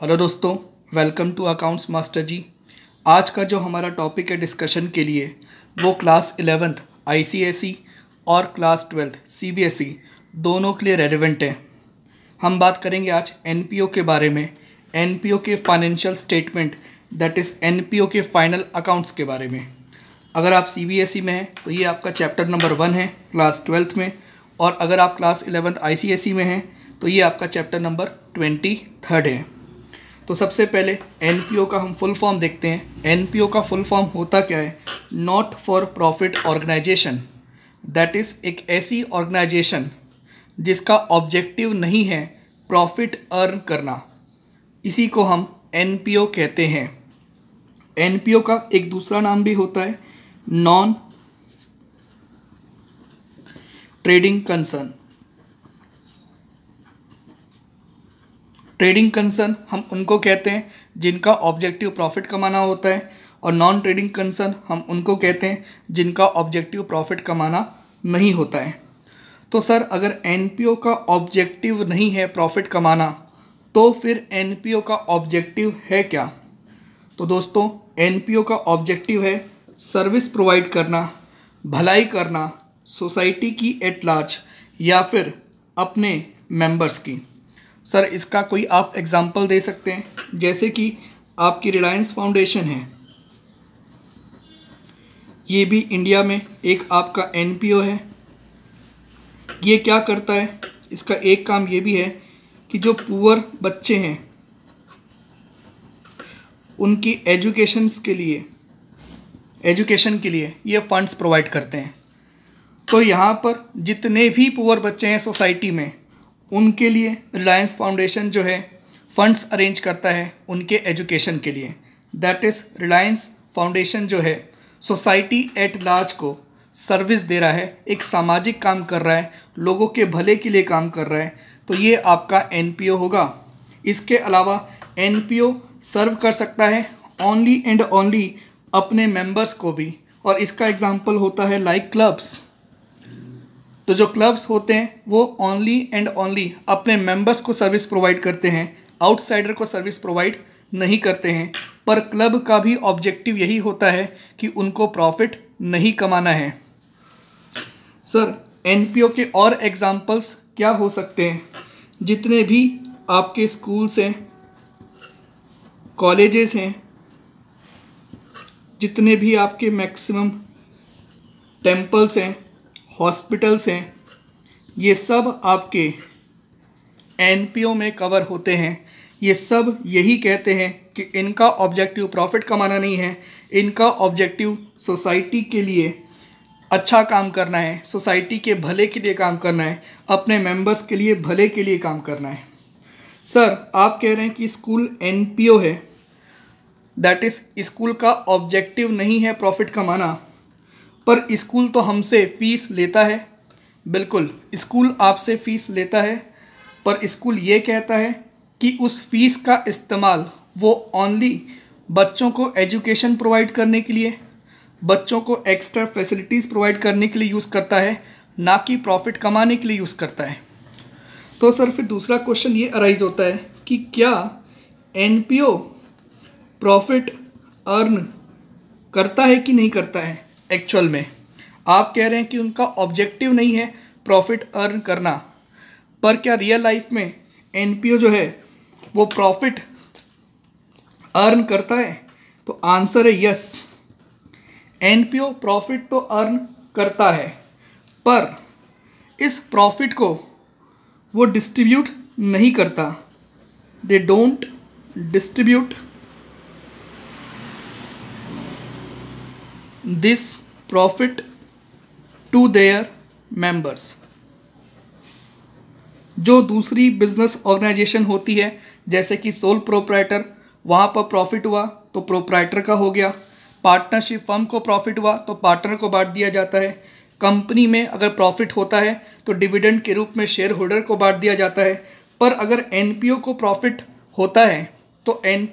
hello दोस्तों welcome to accounts master ji आज का जो हमारा टॉपिक है डिस्कशन के लिए वो क्लास इलेवेंथ आईसीएसई और क्लास ट्वेल्थ सीबीएसई दोनों के लिए रेलिवेंट है हम बात करेंगे आज एनपीओ के बारे में एनपीओ के financial statement that is NPO के फाइनल अकाउंट्स के बारे में अगर आप सीबीएसई e में हैं तो ये आपका चैप्टर नंबर वन है क्लास ट्वेल्थ में और अगर आप क्लास इलेवेंथ आईसीएसई में हैं तो ये आपका चैप्टर नंबर ट्वेंटी थर्ड है तो सबसे पहले एन का हम फुल फॉर्म देखते हैं एन का फुल फॉर्म होता क्या है not for profit organisation that is एक ऐसी ऑर्गेनाइजेशन जिसका ऑब्जेक्टिव नहीं है प्रॉफिट अर्न करना इसी को हम एन कहते हैं एन का एक दूसरा नाम भी होता है non trading concern trading concern हम उनको कहते हैं जिनका ऑब्जेक्टिव प्रॉफिट कमाना होता है और नॉन ट्रेडिंग कंसर्न हम उनको कहते हैं जिनका ऑब्जेक्टिव प्रॉफिट कमाना नहीं होता है तो सर अगर एन का ऑब्जेक्टिव नहीं है प्रॉफिट कमाना तो फिर एन का ऑब्जेक्टिव है क्या तो दोस्तों एन का ऑब्जेक्टिव है सर्विस प्रोवाइड करना भलाई करना सोसाइटी की एट लार्ज या फिर अपने मेंबर्स की सर इसका कोई आप एग्ज़ाम्पल दे सकते हैं जैसे कि आपकी रिलायंस फाउंडेशन है ये भी इंडिया में एक आपका एनपीओ है ये क्या करता है इसका एक काम ये भी है कि जो पुअर बच्चे हैं उनकी एजुकेशन के लिए एजुकेशन के लिए ये फंड्स प्रोवाइड करते हैं तो यहाँ पर जितने भी पुअर बच्चे हैं सोसाइटी में उनके लिए रिलायंस फाउंडेशन जो है फंड्स अरेंज करता है उनके एजुकेशन के लिए दैट इज़ रिलायंस फाउंडेशन जो है सोसाइटी एट लार्ज को सर्विस दे रहा है एक सामाजिक काम कर रहा है लोगों के भले के लिए काम कर रहा है तो ये आपका एन होगा इसके अलावा एन सर्व कर सकता है ओनली एंड ओनली अपने मेंबर्स को भी और इसका एग्जांपल होता है लाइक like क्लब्स तो जो क्लब्स होते हैं वो ओनली एंड ओनली अपने मेंबर्स को सर्विस प्रोवाइड करते हैं आउटसाइडर को सर्विस प्रोवाइड नहीं करते हैं पर क्लब का भी ऑब्जेक्टिव यही होता है कि उनको प्रॉफिट नहीं कमाना है सर एन के और एग्ज़ाम्पल्स क्या हो सकते हैं जितने भी आपके स्कूल्स हैं कॉलेजेस हैं जितने भी आपके मैक्सिमम टेम्पल्स हैं हॉस्पिटल्स हैं ये सब आपके एनपीओ में कवर होते हैं ये सब यही कहते हैं कि इनका ऑब्जेक्टिव प्रॉफिट कमाना नहीं है इनका ऑब्जेक्टिव सोसाइटी के लिए अच्छा काम करना है सोसाइटी के भले के लिए काम करना है अपने मेंबर्स के लिए भले के लिए काम करना है सर आप कह रहे हैं कि स्कूल एनपीओ है दैट इज़ स्कूल का ऑब्जेक्टिव नहीं है प्रॉफिट कमाना पर स्कूल तो हमसे फ़ीस लेता है बिल्कुल स्कूल आपसे फ़ीस लेता है पर स्कूल ये कहता है कि उस फीस का इस्तेमाल वो ओनली बच्चों को एजुकेशन प्रोवाइड करने के लिए बच्चों को एक्स्ट्रा फैसिलिटीज़ प्रोवाइड करने के लिए यूज़ करता है ना कि प्रॉफिट कमाने के लिए यूज़ करता है तो सर फिर दूसरा क्वेश्चन ये अराइज होता है कि क्या एन प्रॉफिट अर्न करता है कि नहीं करता है एक्चुअल में आप कह रहे हैं कि उनका ऑब्जेक्टिव नहीं है प्रॉफिट अर्न करना पर क्या रियल लाइफ में एन जो है वो प्रॉफिट अर्न करता है तो आंसर है यस एन प्रॉफिट तो अर्न करता है पर इस प्रॉफिट को वो डिस्ट्रीब्यूट नहीं करता they don't distribute this profit to their members जो दूसरी बिजनेस ऑर्गेनाइजेशन होती है जैसे कि सोल प्रोपराइटर वहाँ पर प्रॉफिट हुआ तो प्रोपराइटर का हो गया पार्टनरशिप फर्म को प्रॉफिट हुआ तो पार्टनर को बांट दिया जाता है कंपनी में अगर प्रॉफिट होता है तो डिविडेंड के रूप में शेयर होल्डर को बांट दिया जाता है पर अगर एन को प्रॉफिट होता है तो एन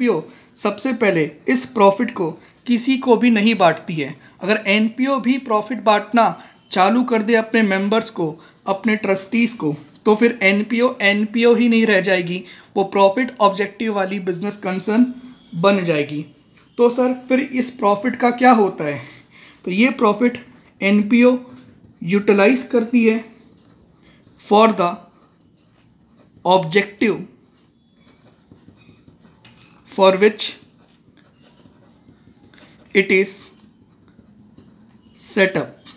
सबसे पहले इस प्रॉफिट को किसी को भी नहीं बांटती है अगर एन भी प्रॉफिट बांटना चालू कर दे अपने मेंबर्स को अपने ट्रस्टीज़ को तो फिर एन पी ही नहीं रह जाएगी वो प्रॉफिट ऑब्जेक्टिव वाली बिजनेस कंसर्न बन जाएगी तो सर फिर इस प्रॉफिट का क्या होता है तो ये प्रॉफिट एन यूटिलाइज करती है for the objective for which it is set up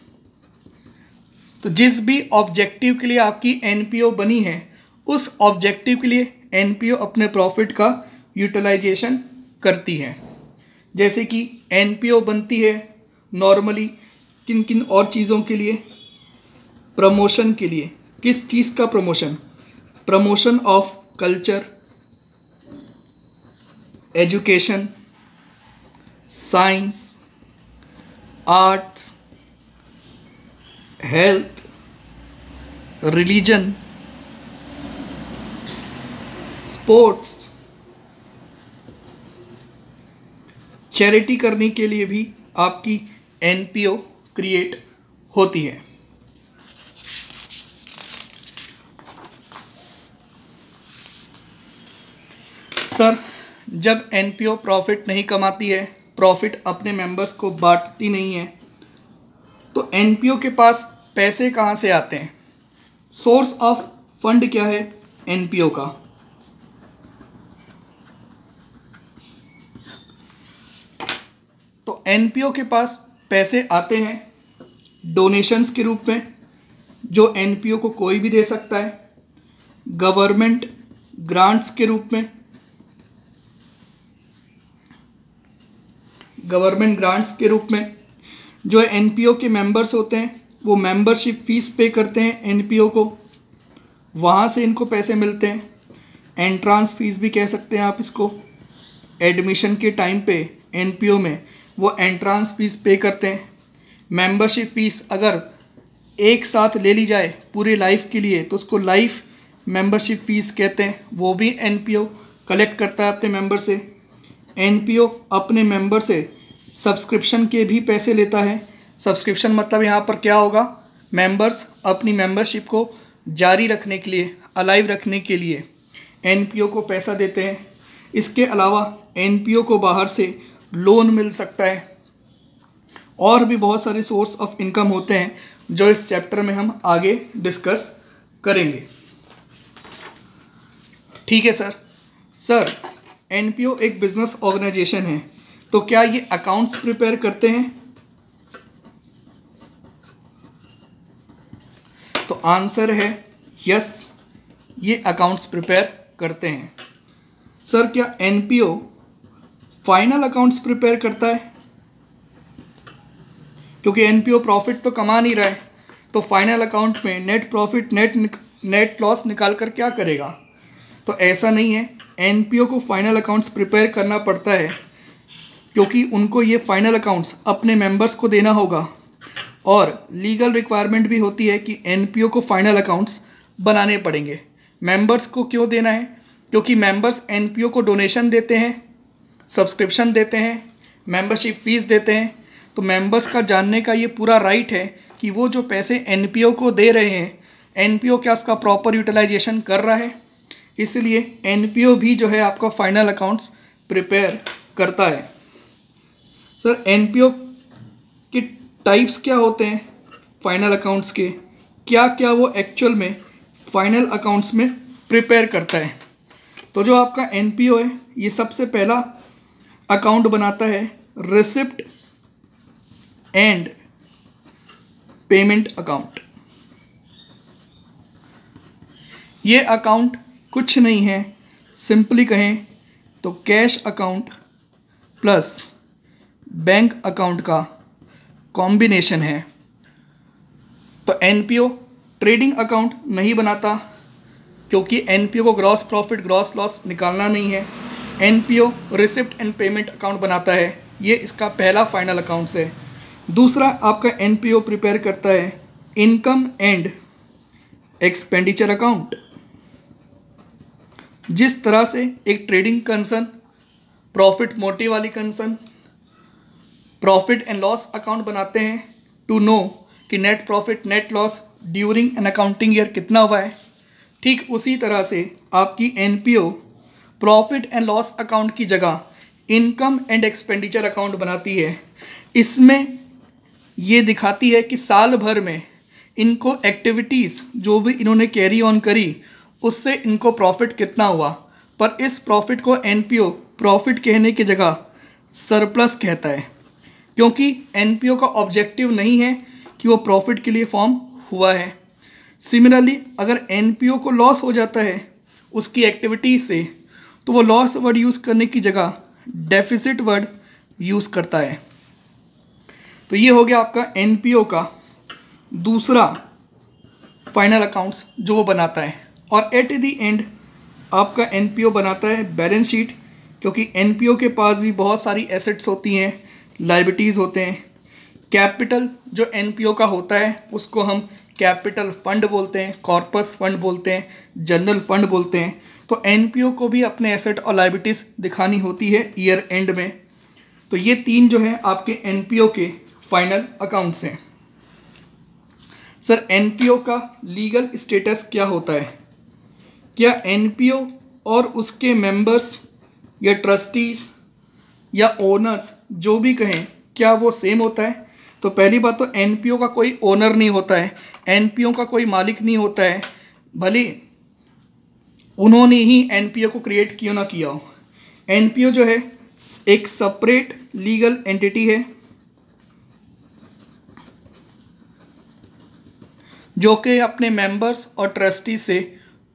तो जिस भी ऑब्जेक्टिव के लिए आपकी ओ बनी है उस ऑब्जेक्टिव के लिए ओ अपने प्रॉफिट का यूटिलाइजेशन करती है जैसे कि ओ बनती है नॉर्मली किन किन और चीज़ों के लिए प्रमोशन के लिए किस चीज़ का promotion promotion of culture education science arts health religion sports charity करने के लिए भी आपकी एनपीओ क्रिएट होती है सर जब एन प्रॉफिट नहीं कमाती है प्रॉफिट अपने मेंबर्स को बांटती नहीं है तो एन के पास पैसे कहाँ से आते हैं सोर्स ऑफ फंड क्या है एन का तो एन के पास पैसे आते हैं डोनेशंस के रूप में जो एन को कोई भी दे सकता है गवर्नमेंट ग्रांट्स के रूप में गवर्नमेंट ग्रांट्स के रूप में जो एन के मेंबर्स होते हैं वो मेंबरशिप फीस पे करते हैं एन को वहाँ से इनको पैसे मिलते हैं एंट्रांस फीस भी कह सकते हैं आप इसको एडमिशन के टाइम पे एन में वो एंट्रांस फीस पे करते हैं मेंबरशिप फीस अगर एक साथ ले ली जाए पूरी लाइफ के लिए तो उसको लाइफ मेंबरशिप फीस कहते हैं वो भी एन कलेक्ट करता है अपने मेंबर से एन अपने मेंबर से सब्सक्रिप्शन के भी पैसे लेता है सब्सक्रिप्शन मतलब यहाँ पर क्या होगा मेंबर्स अपनी मेंबरशिप को जारी रखने के लिए अलाइव रखने के लिए एनपीओ को पैसा देते हैं इसके अलावा एनपीओ को बाहर से लोन मिल सकता है और भी बहुत सारे सोर्स ऑफ इनकम होते हैं जो इस चैप्टर में हम आगे डिस्कस करेंगे ठीक है सर सर एनपीओ एक बिजनेस ऑर्गेनाइजेशन है तो क्या ये अकाउंट्स प्रिपेयर करते हैं तो आंसर है यस ये अकाउंट्स प्रिपेयर करते हैं सर क्या एनपीओ फाइनल अकाउंट्स प्रिपेयर करता है क्योंकि एनपीओ प्रॉफिट तो कमा नहीं रहा है तो फाइनल अकाउंट में net profit net net loss निकाल कर क्या करेगा तो ऐसा नहीं है एनपीओ को फाइनल अकाउंट्स प्रिपेयर करना पड़ता है क्योंकि उनको ये फाइनल अकाउंट्स अपने मेंबर्स को देना होगा और लीगल रिक्वायरमेंट भी होती है कि एन को फाइनल अकाउंट्स बनाने पड़ेंगे मेंबर्स को क्यों देना है क्योंकि मेंबर्स एन को डोनेशन देते हैं सब्सक्रिप्शन देते हैं मेंबरशिप फीस देते हैं तो मेंबर्स का जानने का ये पूरा राइट है कि वो जो पैसे एन को दे रहे हैं एन क्या उसका प्रॉपर यूटिलाइजेशन कर रहा है इसलिए एन भी जो है आपका फाइनल अकाउंट्स प्रिपेयर करता है सर एनपीओ के टाइप्स क्या होते हैं फाइनल अकाउंट्स के क्या क्या वो एक्चुअल में फाइनल अकाउंट्स में प्रिपेयर करता है तो जो आपका एन है ये सबसे पहला अकाउंट बनाता है रिसिप्ट एंड पेमेंट अकाउंट ये अकाउंट कुछ नहीं है सिंपली कहें तो cash account plus bank account का कॉम्बिनेशन है तो एन ट्रेडिंग अकाउंट नहीं बनाता क्योंकि एन को ग्रॉस प्रॉफिट ग्रॉस लॉस निकालना नहीं है एन रिसिप्ट एंड पेमेंट अकाउंट बनाता है ये इसका पहला फाइनल अकाउंट है दूसरा आपका एन प्रिपेयर करता है इनकम एंड एक्सपेंडिचर अकाउंट जिस तरह से एक ट्रेडिंग कंसर्न प्रॉफिट मोटी वाली concern profit and loss account बनाते हैं टू नो कि net profit net loss during an accounting year कितना हुआ है ठीक उसी तरह से आपकी एन प्रॉफिट एंड लॉस अकाउंट की जगह इनकम एंड एक्सपेंडिचर अकाउंट बनाती है इसमें ये दिखाती है कि साल भर में इनको एक्टिविटीज़ जो भी इन्होंने कैरी ऑन करी उससे इनको प्रॉफिट कितना हुआ पर इस प्रॉफिट को एनपीओ प्रॉफिट कहने की जगह सरप्लस कहता है क्योंकि एनपीओ का ऑब्जेक्टिव नहीं है कि वो प्रॉफिट के लिए फॉर्म हुआ है सिमिलरली अगर एनपीओ को लॉस हो जाता है उसकी एक्टिविटीज से तो वो लॉस वर्ड यूज़ करने की जगह डेफिसिट वर्ड यूज़ करता है तो ये हो गया आपका एनपीओ का दूसरा फाइनल अकाउंट्स जो वो बनाता है और एट दी एंड आपका एनपीओ बनाता है बैलेंस शीट क्योंकि एनपीओ के पास भी बहुत सारी एसेट्स होती हैं लाइबिटीज़ होते हैं कैपिटल जो एन का होता है उसको हम कैपिटल फंड बोलते हैं कॉर्पस फंड बोलते हैं जनरल फंड बोलते हैं तो एन को भी अपने एसेट और लाइबिटीज़ दिखानी होती है ईयर एंड में तो ये तीन जो हैं आपके एन के फाइनल अकाउंट्स हैं सर एन का लीगल स्टेटस क्या होता है क्या एन और उसके मेंबर्स या ट्रस्टीज़ या ओनर्स जो भी कहें क्या वो सेम होता है तो पहली बात तो एन का कोई ओनर नहीं होता है एन का कोई मालिक नहीं होता है भले उन्होंने ही एन को क्रिएट क्यों ना किया हो एन जो है एक सेपरेट लीगल एंटिटी है जो कि अपने मेंबर्स और ट्रस्टी से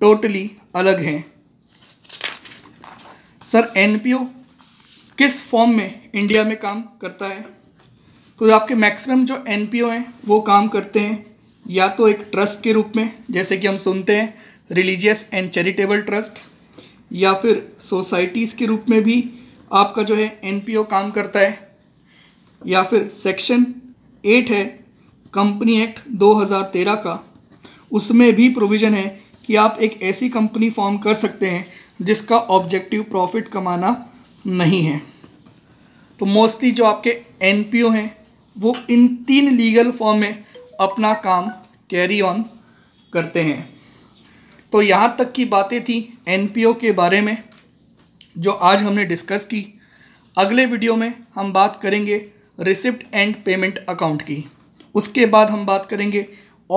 टोटली अलग हैं सर एन किस फॉर्म में इंडिया में काम करता है तो आपके मैक्सिमम जो एन हैं वो काम करते हैं या तो एक ट्रस्ट के रूप में जैसे कि हम सुनते हैं रिलीजियस एंड चैरिटेबल ट्रस्ट या फिर सोसाइटीज़ के रूप में भी आपका जो है एन काम करता है या फिर सेक्शन एट है कंपनी एक्ट 2013 का उसमें भी प्रोविज़न है कि आप एक ऐसी कंपनी फॉर्म कर सकते हैं जिसका ऑब्जेक्टिव प्रॉफिट कमाना नहीं है तो मोस्टली जो आपके एन हैं वो इन तीन लीगल फॉर्म में अपना काम कैरी ऑन करते हैं तो यहाँ तक की बातें थी एन के बारे में जो आज हमने डिस्कस की अगले वीडियो में हम बात करेंगे रिसिप्ट एंड पेमेंट अकाउंट की उसके बाद हम बात करेंगे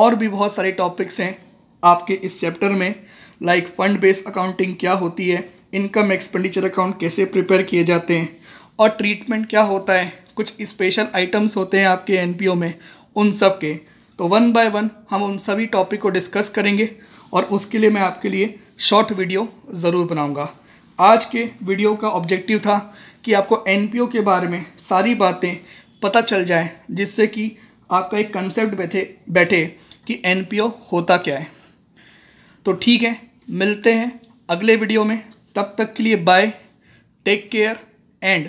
और भी बहुत सारे टॉपिक्स हैं आपके इस चैप्टर में लाइक फंड बेस अकाउंटिंग क्या होती है इनकम एक्सपेंडिचर अकाउंट कैसे प्रिपेयर किए जाते हैं और ट्रीटमेंट क्या होता है कुछ स्पेशल आइटम्स होते हैं आपके एन में उन सब के तो वन बाय वन हम उन सभी टॉपिक को डिस्कस करेंगे और उसके लिए मैं आपके लिए शॉर्ट वीडियो ज़रूर बनाऊंगा आज के वीडियो का ऑब्जेक्टिव था कि आपको एन के बारे में सारी बातें पता चल जाए जिससे कि आपका एक कंसेप्ट बैठे बैठे कि एन होता क्या है तो ठीक है मिलते हैं अगले वीडियो में तब तक के लिए बाय टेक केयर एंड